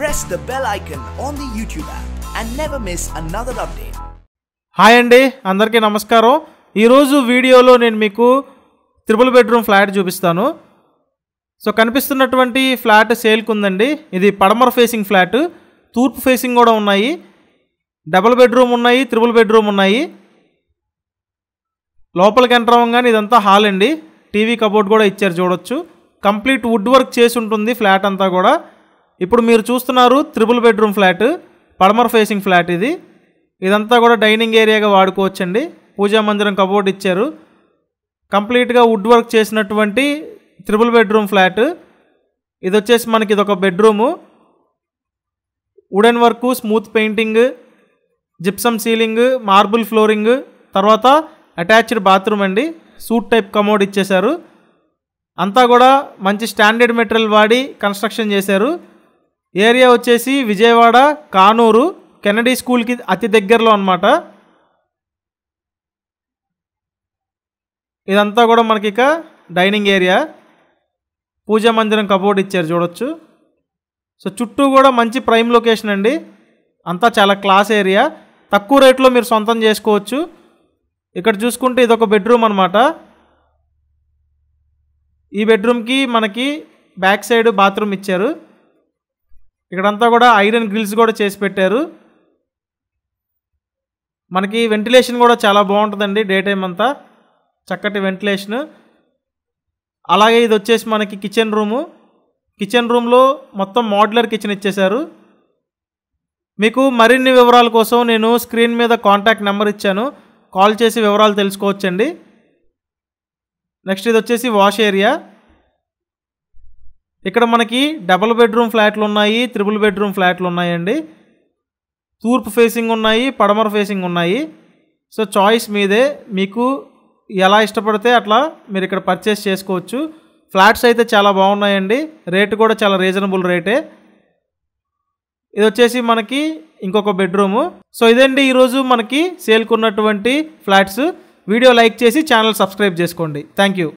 press the bell icon on the YouTube app and never miss another update. Hi అండి అందరికీ నమస్కారం ఈరోజు వీడియోలో నేను మీకు త్రిపుల్ బెడ్రూమ్ ఫ్లాట్ చూపిస్తాను సో కనిపిస్తున్నటువంటి ఫ్లాట్ సేల్కి ఉందండి ఇది పడమర ఫేసింగ్ ఫ్లాట్ తూర్పు ఫేసింగ్ కూడా ఉన్నాయి డబుల్ బెడ్రూమ్ ఉన్నాయి త్రిపుల్ బెడ్రూమ్ ఉన్నాయి లోపలికి ఎంటర్ అవ్వగానే ఇదంతా హాల్ అండి టీవీ కబోర్డ్ కూడా ఇచ్చారు చూడొచ్చు కంప్లీట్ వుడ్ వర్క్ చేసి ఉంటుంది ఫ్లాట్ అంతా కూడా ఇప్పుడు మీరు చూస్తున్నారు త్రిబుల్ బెడ్రూమ్ ఫ్లాట్ పడమర్ ఫేసింగ్ ఫ్లాట్ ఇది ఇదంతా కూడా డైనింగ్ ఏరియాగా వాడుకోవచ్చండి పూజా మందిరం కబోర్డ్ ఇచ్చారు కంప్లీట్గా వుడ్ వర్క్ చేసినటువంటి త్రిబుల్ బెడ్రూమ్ ఫ్లాట్ ఇది వచ్చేసి మనకి ఇదొక bedroom wooden work smooth painting gypsum ceiling marble flooring తర్వాత అటాచ్డ్ బాత్రూమ్ అండి సూట్ టైప్ కమోడ్ ఇచ్చేశారు అంతా కూడా మంచి స్టాండర్డ్ మెటీరియల్ వాడి కన్స్ట్రక్షన్ చేశారు ఏరియా వచ్చేసి విజయవాడ కానూరు కెనడీ స్కూల్కి అతి దగ్గరలో అనమాట ఇదంతా కూడా మనకి ఇక డైనింగ్ ఏరియా పూజా మందిరం కబోర్డ్ ఇచ్చారు చూడొచ్చు సో చుట్టూ కూడా మంచి ప్రైమ్ లొకేషన్ అండి అంతా చాలా క్లాస్ ఏరియా తక్కువ రేట్లో మీరు సొంతం చేసుకోవచ్చు ఇక్కడ చూసుకుంటే ఇదొక బెడ్రూమ్ అనమాట ఈ బెడ్రూమ్కి మనకి బ్యాక్ సైడ్ బాత్రూమ్ ఇచ్చారు ఇక్కడంతా కూడా ఐరన్ గ్రిల్స్ కూడా చేసి పెట్టారు మనకి వెంటిలేషన్ కూడా చాలా బాగుంటుందండి డే టైం అంతా చక్కటి వెంటిలేషను అలాగే ఇది వచ్చేసి మనకి కిచెన్ రూము కిచెన్ రూమ్లో మొత్తం మాడ్యులర్ కిచెన్ ఇచ్చేశారు మీకు మరిన్ని వివరాల కోసం నేను స్క్రీన్ మీద కాంటాక్ట్ నెంబర్ ఇచ్చాను కాల్ చేసి వివరాలు తెలుసుకోవచ్చండి నెక్స్ట్ ఇది వచ్చేసి వాష్ ఏరియా ఇక్కడ మనకి డబుల్ బెడ్రూమ్ ఫ్లాట్లు ఉన్నాయి త్రిబుల్ బెడ్రూమ్ ఫ్లాట్లు ఉన్నాయండి తూర్పు ఫేసింగ్ ఉన్నాయి పడమర ఫేసింగ్ ఉన్నాయి సో చాయిస్ మీదే మీకు ఎలా ఇష్టపడితే అట్లా మీరు ఇక్కడ పర్చేస్ చేసుకోవచ్చు ఫ్లాట్స్ అయితే చాలా బాగున్నాయండి రేటు కూడా చాలా రీజనబుల్ రేటే ఇది వచ్చేసి మనకి ఇంకొక బెడ్రూము సో ఇదండి ఈరోజు మనకి సేల్కున్నటువంటి ఫ్లాట్స్ వీడియో లైక్ చేసి ఛానల్ సబ్స్క్రైబ్ చేసుకోండి థ్యాంక్